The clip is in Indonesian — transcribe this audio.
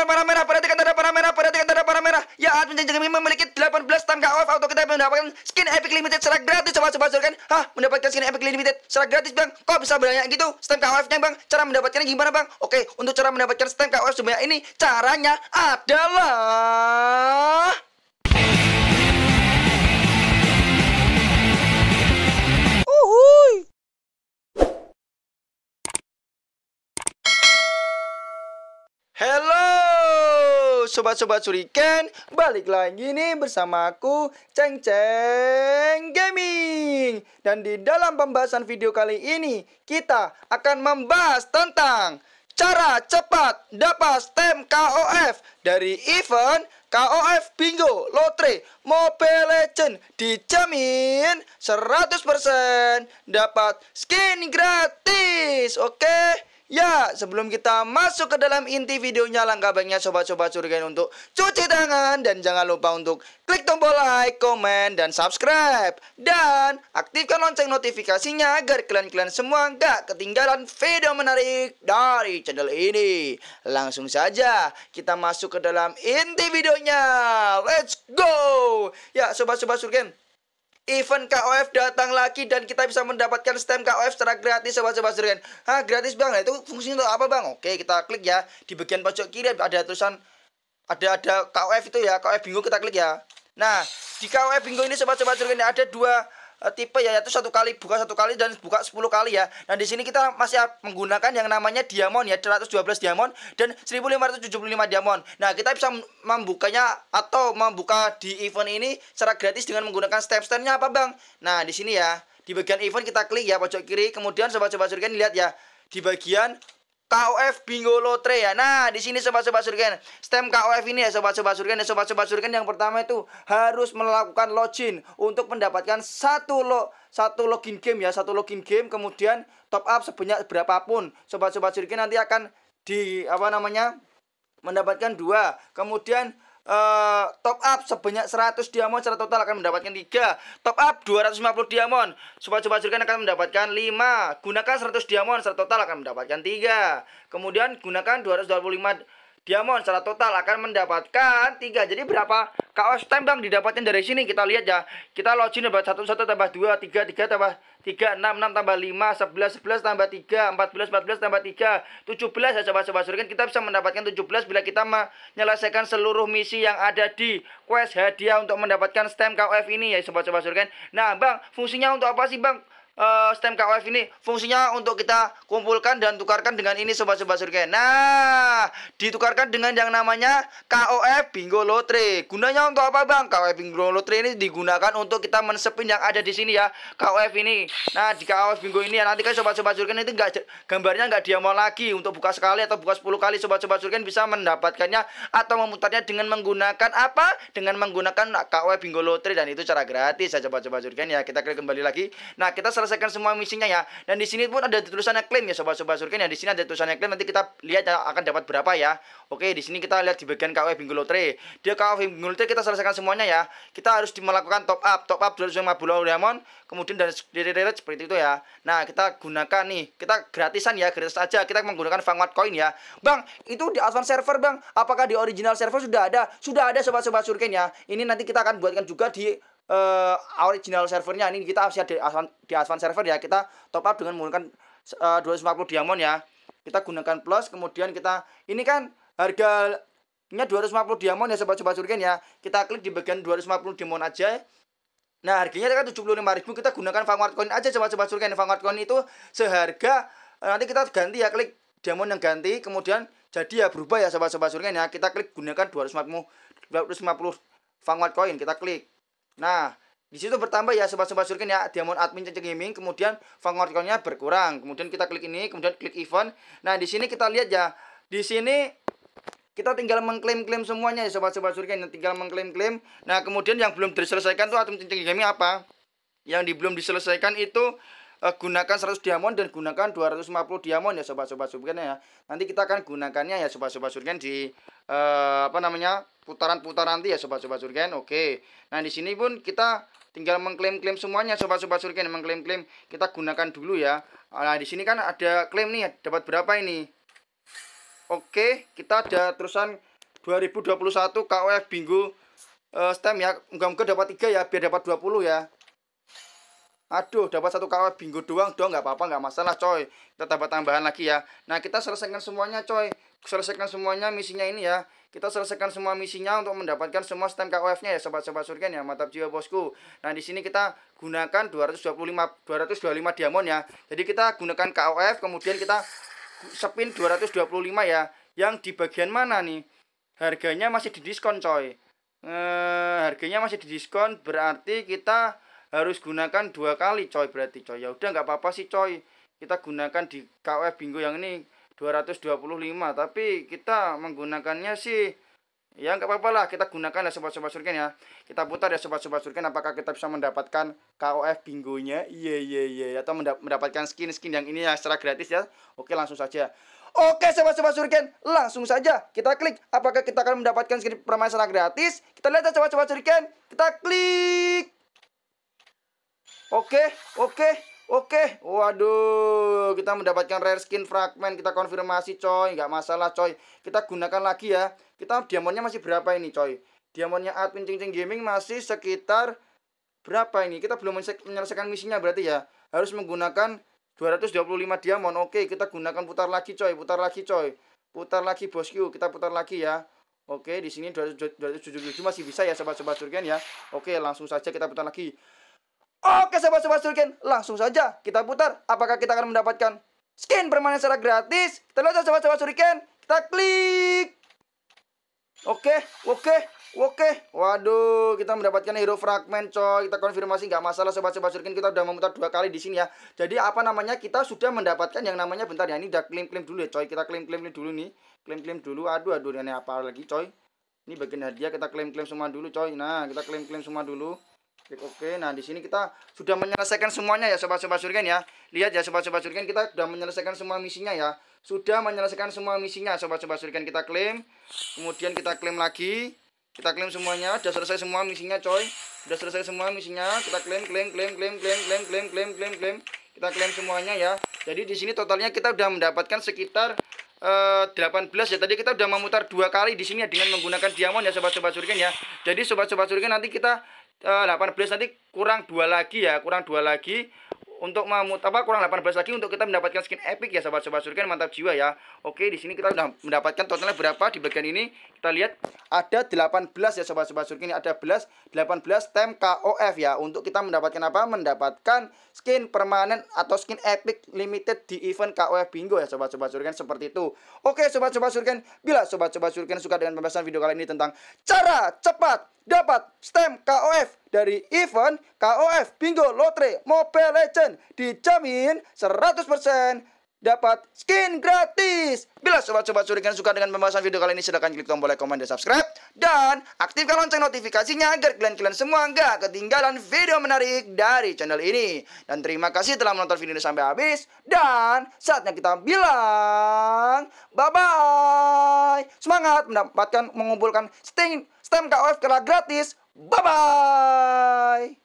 tanda panah merah, perhatikan tanda panah merah, perhatikan tanda panah merah. Ya, admin penjajah jangan memiliki 18 tangga off auto kita mendapatkan skin epic limited secara gratis Coba sobat kan Hah, mendapatkan skin epic limited secara gratis bang. Kok bisa banyak gitu? Stem KOF-nya bang, cara mendapatkannya gimana bang? Oke, untuk cara mendapatkan stem KOF sebanyak ini, caranya adalah sobat-sobat suriken Balik lagi nih bersama aku Ceng Ceng Gaming Dan di dalam pembahasan video kali ini Kita akan membahas tentang Cara cepat dapat stem KOF Dari event KOF Bingo Lotre Mobile Legend Dijamin 100% dapat skin gratis Oke okay? Ya, sebelum kita masuk ke dalam inti videonya, langkah baiknya sobat-sobat curigain untuk cuci tangan dan jangan lupa untuk klik tombol like, comment dan subscribe. Dan aktifkan lonceng notifikasinya agar kalian-kalian semua nggak ketinggalan video menarik dari channel ini. Langsung saja kita masuk ke dalam inti videonya. Let's go! Ya, sobat-sobat curigain event KOF datang lagi dan kita bisa mendapatkan stem KOF secara gratis sobat-sobat sekalian. Hah, gratis Bang. itu fungsinya untuk apa Bang? Oke, kita klik ya. Di bagian pojok kiri ada tulisan ada ada KOF itu ya. KOF Bingo kita klik ya. Nah, di KOF Bingo ini sobat-sobat sekalian ada dua Eh, tipe ya yaitu satu kali buka satu kali dan buka 10 kali ya. Nah, di sini kita masih menggunakan yang namanya diamond ya 112 diamond dan 1575 diamond. Nah, kita bisa membukanya atau membuka di event ini secara gratis dengan menggunakan step apa, Bang? Nah, di sini ya. Di bagian event kita klik ya pojok kiri, kemudian sobat-sobat surga lihat ya. Di bagian KOF Bingo Lotre ya. Nah, di sini sobat-sobat surgen, stem KOF ini ya sobat-sobat surgen, ya sobat-sobat surgen yang pertama itu harus melakukan login untuk mendapatkan satu lo satu login game ya, satu login game kemudian top up sebanyak berapapun. Sobat-sobat surgen nanti akan di apa namanya? mendapatkan dua. Kemudian uh, top up sebanyak 100 diamond secara total akan mendapatkan 3 top up 250 diamond sobat sobat surkan akan mendapatkan 5 gunakan 100 diamond secara total akan mendapatkan 3 kemudian gunakan 225 diamond secara total akan mendapatkan 3 jadi berapa Kaos tembang didapatkan dari sini kita lihat ya. Kita login dapat satu satu tambah dua tiga tiga tambah tiga enam enam tambah lima sebelas sebelas tambah tiga empat belas empat belas tambah tiga tujuh belas ya sobat-sobat surgen kita bisa mendapatkan tujuh belas bila kita menyelesaikan seluruh misi yang ada di quest hadiah untuk mendapatkan stem KOF ini ya sobat-sobat surgen Nah, Bang, fungsinya untuk apa sih, Bang? uh, STEM KOF ini fungsinya untuk kita kumpulkan dan tukarkan dengan ini sobat-sobat surga. Nah, ditukarkan dengan yang namanya KOF Bingo Lotre. Gunanya untuk apa, Bang? KOF Bingo Lotre ini digunakan untuk kita mensepin yang ada di sini ya, KOF ini. Nah, di KOF Bingo ini ya nanti kan sobat-sobat surga itu enggak gambarnya enggak mau lagi untuk buka sekali atau buka 10 kali sobat-sobat surga bisa mendapatkannya atau memutarnya dengan menggunakan apa? Dengan menggunakan KOF Bingo Lotre dan itu cara gratis ya sobat-sobat surga ya. Kita klik kembali lagi. Nah, kita selesai Selesaikan semua misinya ya. Dan di sini pun ada tulisannya klaim ya sobat-sobat surken ya. Di sini ada tulisannya klaim nanti kita lihat ya, akan dapat berapa ya. Oke, di sini kita lihat di bagian KW Bingo Lotre. Dia KW Bingo Lotre kita selesaikan semuanya ya. Kita harus melakukan top up, top up 250 diamond, kemudian dari rate seperti itu ya. Nah, kita gunakan nih, kita gratisan ya, gratis aja. Kita menggunakan Vanguard Coin ya. Bang, itu di advance server, Bang. Apakah di original server sudah ada? Sudah ada sobat-sobat surken ya. Ini nanti kita akan buatkan juga di uh, original servernya ini kita masih di Aswan, di Aswan server ya kita top up dengan menggunakan eh, uh, 250 diamond ya kita gunakan plus kemudian kita ini kan harganya 250 diamond ya sobat-sobat surgen ya kita klik di bagian 250 diamond aja Nah harganya kan 75.000 kita gunakan Vanguard Coin aja sobat-sobat surgen Vanguard Coin itu seharga eh, nanti kita ganti ya klik diamond yang ganti kemudian jadi ya berubah ya sobat-sobat surgen ya kita klik gunakan 250 250 Vanguard Coin kita klik Nah, di situ bertambah ya sobat-sobat surken ya diamond admin cece gaming kemudian fangorkonnya berkurang kemudian kita klik ini kemudian klik event nah di sini kita lihat ya di sini kita tinggal mengklaim-klaim semuanya ya sobat-sobat surken tinggal mengklaim-klaim nah kemudian yang belum diselesaikan tuh admin cece gaming apa yang di, belum diselesaikan itu uh, gunakan 100 diamond dan gunakan 250 diamond ya sobat-sobat surken ya nanti kita akan gunakannya ya sobat-sobat surken di uh, apa namanya putaran-putaran nanti ya sobat-sobat surgen oke nah di sini pun kita tinggal mengklaim-klaim semuanya sobat-sobat surgen mengklaim-klaim kita gunakan dulu ya nah di sini kan ada klaim nih dapat berapa ini oke kita ada terusan 2021 KOF Bingo uh, stem ya moga-moga dapat tiga ya biar dapat 20 ya aduh dapat satu KOF Bingo doang dong nggak apa-apa nggak masalah coy kita dapat tambahan lagi ya nah kita selesaikan semuanya coy selesaikan semuanya misinya ini ya kita selesaikan semua misinya untuk mendapatkan semua stem KOF-nya ya sobat-sobat surgen ya mantap jiwa bosku. Nah, di sini kita gunakan 225 225 diamond ya. Jadi kita gunakan KOF kemudian kita spin 225 ya. Yang di bagian mana nih? Harganya masih di diskon coy. Eh, harganya masih di diskon berarti kita harus gunakan dua kali coy berarti coy. Ya udah nggak apa-apa sih coy. Kita gunakan di KOF bingo yang ini 225 tapi kita menggunakannya sih ya nggak apa-apa lah kita gunakan ya sobat-sobat surken ya kita putar ya sobat-sobat surken apakah kita bisa mendapatkan KOF bingonya iya iya iya, iya. atau mendapatkan skin-skin yang ini ya secara gratis ya oke langsung saja Oke sobat-sobat surken langsung saja kita klik apakah kita akan mendapatkan skin permainan secara gratis kita lihat ya sobat-sobat surken kita klik Oke oke Oke, waduh, kita mendapatkan rare skin fragment, kita konfirmasi coy, nggak masalah coy. Kita gunakan lagi ya. Kita diamondnya masih berapa ini coy? Diamondnya admin cincin gaming masih sekitar berapa ini? Kita belum menyelesaikan misinya berarti ya. Harus menggunakan 225 diamond. Oke, kita gunakan putar lagi coy, putar lagi coy. Putar lagi bosku, kita putar lagi ya. Oke, di sini 277 masih bisa ya sobat-sobat surgen ya. Oke, langsung saja kita putar lagi. Oke sobat sobat Shuriken, langsung saja kita putar. Apakah kita akan mendapatkan skin permanen secara gratis? Kita lihat sobat sahabat Shuriken, kita klik. Oke, oke, oke. Waduh, kita mendapatkan hero fragment coy. Kita konfirmasi nggak masalah sobat sobat Shuriken. Kita udah memutar dua kali di sini ya. Jadi apa namanya? Kita sudah mendapatkan yang namanya bentar ya. Ini udah klaim-klaim dulu ya coy. Kita klaim-klaim dulu nih. Klaim-klaim dulu. Aduh, aduh, ini apa lagi coy? Ini bagian hadiah kita klaim-klaim semua dulu coy. Nah, kita klaim-klaim semua dulu klik oke nah di sini kita sudah menyelesaikan semuanya ya sobat-sobat surgen ya lihat ya sobat-sobat surgen kita sudah menyelesaikan semua misinya ya sudah menyelesaikan semua misinya sobat-sobat surgen kita klaim kemudian kita klaim lagi kita klaim semuanya sudah selesai semua misinya coy sudah selesai semua misinya kita klaim klaim klaim klaim klaim klaim klaim klaim klaim klaim kita klaim semuanya ya jadi di sini totalnya kita sudah mendapatkan sekitar 18 eh, ya tadi kita udah memutar dua kali di sini ya dengan menggunakan diamond ya sobat-sobat surgen ya. Jadi sobat-sobat surgen nanti kita 18 eh, nanti kurang dua lagi ya, kurang dua lagi untuk memut apa kurang 18 lagi untuk kita mendapatkan skin epic ya sahabat-sahabat surga mantap jiwa ya. Oke, di sini kita sudah mendapatkan totalnya berapa di bagian ini? Kita lihat ada 18 ya sobat-sobat surga ini ada 11 18 tem KOF ya untuk kita mendapatkan apa? Mendapatkan skin permanen atau skin epic limited di event KOF Bingo ya sobat-sobat surga seperti itu. Oke sobat-sobat surga bila sobat-sobat surga suka dengan pembahasan video kali ini tentang cara cepat dapat stem KOF dari event KOF Bingo Lotre Mobile Legend dijamin 100% dapat skin gratis. Bila sobat-sobat surikan suka dengan pembahasan video kali ini, silahkan klik tombol like, comment, dan subscribe. Dan aktifkan lonceng notifikasinya agar kalian-kalian semua nggak ketinggalan video menarik dari channel ini. Dan terima kasih telah menonton video ini sampai habis. Dan saatnya kita bilang bye-bye. Semangat mendapatkan, mengumpulkan sting, stem KOF kala gratis. Bye-bye.